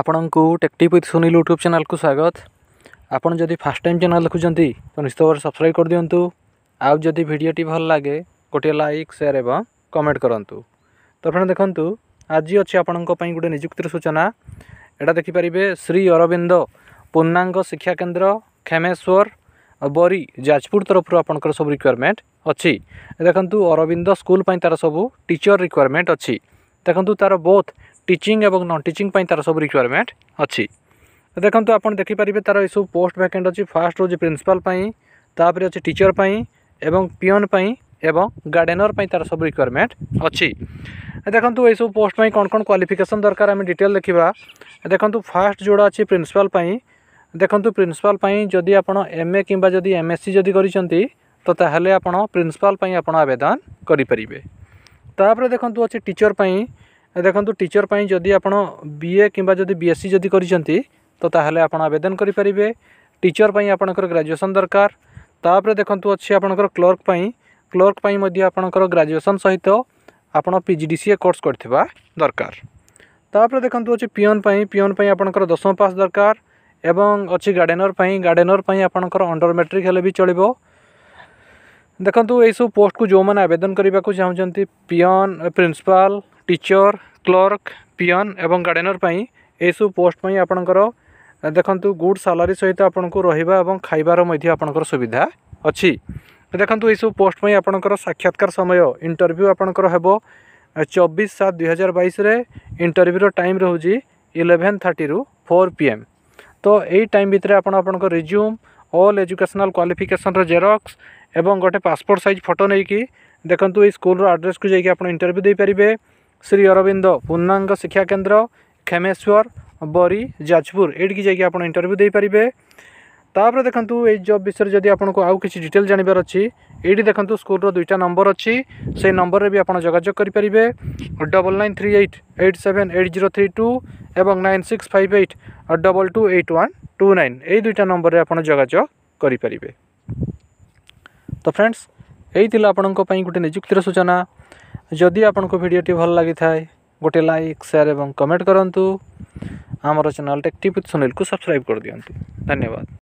ଆପଣଙ୍କୁ ଟେକ୍ଟିଭ୍ with Sunil YouTube ଚ୍ୟାନେଲ୍କୁ ସ୍ୱାଗତ ଆପଣ ଯଦି ଫାର୍ଷ୍ଟ ଟାଇମ୍ ଚ୍ୟାନେଲ୍ ଦେଖୁଛନ୍ତି ତ ନିଶ୍ଚିତ ଭାବରେ ସବସ୍କ୍ରାଇବ୍ କରିଦିଅନ୍ତୁ ଆଉ ଯଦି ଭିଡ଼ିଓଟି ଭଲ ଲାଗେ ଗୋଟିଏ ଲାଇକ୍ ସେୟାର୍ ଏବଂ କମେଣ୍ଟ କରନ୍ତୁ ତ ଆପଣ ଦେଖନ୍ତୁ ଆଜି ଅଛି ଆପଣଙ୍କ ପାଇଁ ଗୋଟେ ନିଯୁକ୍ତିର ସୂଚନା ଏଇଟା ଦେଖିପାରିବେ ଶ୍ରୀ ଅରବିନ୍ଦ ପୂର୍ଣ୍ଣାଙ୍ଗ ଶିକ୍ଷାକେନ୍ଦ୍ର କ୍ଷମେଶ୍ୱର ବରି ଯାଜପୁର ତରଫରୁ ଆପଣଙ୍କର ସବୁ ରିକ୍ୱାରମେଣ୍ଟ ଅଛି ଦେଖନ୍ତୁ ଅରବିନ୍ଦ ସ୍କୁଲ ପାଇଁ ତା'ର ସବୁ ଟିଚର୍ ରିକ୍ୱାରମେଣ୍ଟ ଅଛି ଦେଖନ୍ତୁ ତା'ର ବୋଥ୍ টিচিং এবং নନ୍ টিচিং পাই তার সব রিকোয়ারমেন্ট অছি দেখন্তু আপন দেখিপারে তার এসব পোস্ট ভ্যাকেন্ট অছি ফার্স্ট রয়েছে প্রিন্সিপাল পাই তাপরে অছি টিচর পাই এবং পিওন পাই এবং গার্ডেনর পাই তার সব রিকোয়ারমেন্ট অছি দেখন্তু এইসব পোস্ট পাই কোন কোন কোয়ালিফিকেসন দরকার আমি ডিটেল দেখিবা দেখন্তু ফার্স্ট যোড়া অছি প্রিন্সিপাল পাই দেখন্তু প্রিন্সিপাল পাই যদি আপন এমএ কিংবা যদি এমএসসি যদি করিছন্তি তো তাহলে আপন প্রিন্সিপাল পাই আপন আবেদন করিপারিবে তাপরে দেখন্তু অছি টিচর পাই ଦେଖନ୍ତୁ ଟିଚର୍ ପାଇଁ ଯଦି ଆପଣ ବି ଏ କିମ୍ବା ଯଦି ବି ଏସ୍ ସି ଯଦି କରିଛନ୍ତି ତ ତାହେଲେ ଆପଣ ଆବେଦନ କରିପାରିବେ ଟିଚର୍ ପାଇଁ ଆପଣଙ୍କର ଗ୍ରାଜୁଏସନ୍ ଦରକାର ତା'ପରେ ଦେଖନ୍ତୁ ଅଛି ଆପଣଙ୍କର କ୍ଲର୍କ ପାଇଁ କ୍ଲର୍କ ପାଇଁ ମଧ୍ୟ ଆପଣଙ୍କର ଗ୍ରାଜୁଏସନ୍ ସହିତ ଆପଣ P G D C A course କରିଥିବା ଦରକାର ତା'ପରେ ଦେଖନ୍ତୁ ଅଛି ପିଅନ୍ ପାଇଁ ପିଅନ୍ ପାଇଁ ଆପଣଙ୍କର ଦଶମ ପାସ୍ ଦରକାର ଏବଂ ଅଛି ଗାର୍ଡ଼େନର୍ ପାଇଁ ଗାର୍ଡ଼େନର୍ ପାଇଁ ଆପଣଙ୍କର ଅଣ୍ଡର ମେଟ୍ରିକ୍ ହେଲେ ବି ଚଳିବ ଦେଖନ୍ତୁ ଏହିସବୁ ପୋଷ୍ଟକୁ ଯେଉଁମାନେ ଆବେଦନ କରିବାକୁ ଚାହୁଁଛନ୍ତି peon principal teacher clerk peon ଏବଂ ଗାର୍ଡ଼େନର୍ ପାଇଁ ଏହିସବୁ ପୋଷ୍ଟ ପାଇଁ ଆପଣଙ୍କର ଦେଖନ୍ତୁ ଗୁଡ଼୍ ସାଲାରୀ ସହିତ ଆପଣଙ୍କୁ ରହିବା ଏବଂ ଖାଇବାର ମଧ୍ୟ ଆପଣଙ୍କର ସୁବିଧା ଅଛି ଦେଖନ୍ତୁ ଏହିସବୁ ପୋଷ୍ଟ ପାଇଁ ଆପଣଙ୍କର ସାକ୍ଷାତକାର ସମୟ ଇଣ୍ଟରଭ୍ୟୁ ଆପଣଙ୍କର ହେବ ଚବିଶ ସାତ ଦୁଇହଜାର ବାଇଶରେ ଇଣ୍ଟରଭ୍ୟୁର ଟାଇମ୍ ରହୁଛି ଇଲେଭେନ୍ ଥାର୍ଟିରୁ ଫୋର୍ ପି ଏମ୍ ତ ଏଇ ଟାଇମ୍ ଭିତରେ ଆପଣ ଆପଣଙ୍କ ରିଜ୍ୟୁମ୍ ଅଲ୍ ଏଜୁକେସନାଲ୍ କ୍ୱାଲିଫିକେସନ୍ର ଜେରକ୍ସ ଏବଂ ଗୋଟେ ପାସପୋର୍ଟ ସାଇଜ୍ ଫଟୋ ନେଇକି ଦେଖନ୍ତୁ ଏଇ ସ୍କୁଲର ଆଡ୍ରେସ୍କୁ ଯାଇକି ଆପଣ ଇଣ୍ଟରଭ୍ୟୁ ଦେଇପାରିବେ শ্রী অরবিন্দ পূর্ণাঙ্গ শিক্ষা কেন্দ্র ক্ষেমেশ্বর বরি যাজপুর এইটিকি যাই আপনার ইন্টরভিউ দিয়ে তাপরে দেখুন এই জব বিষয়ে যদি আপনার আউ কিছু ডিটেল জাণবার অছি এইটি দেখুন স্কুলর দুইটা নম্বর অছি সেই নম্বরের বি আপনার যোগাযোগ করে পেবে double nine three eight eight seven eight zero three two এবং nine six five eight double two eight one two nine এই দুইটা নম্বরের আপনার যোগাযোগ করে পেবে তো ফ্রেন্ডস এই লা আপনার গোটে নিযুক্তির সূচনা ଯଦି ଆପଣଙ୍କୁ ଭିଡ଼ିଓଟି ଭଲ ଲାଗିଥାଏ ଗୋଟେ ଲାଇକ୍ ସେୟାର୍ ଏବଂ କମେଣ୍ଟ କରନ୍ତୁ ଆମର ଚ୍ୟାନେଲ୍ ଟେକ୍ ଟିପ୍ ସୁନୀଲକୁ ସବସ୍କ୍ରାଇବ୍ କରିଦିଅନ୍ତୁ ଧନ୍ୟବାଦ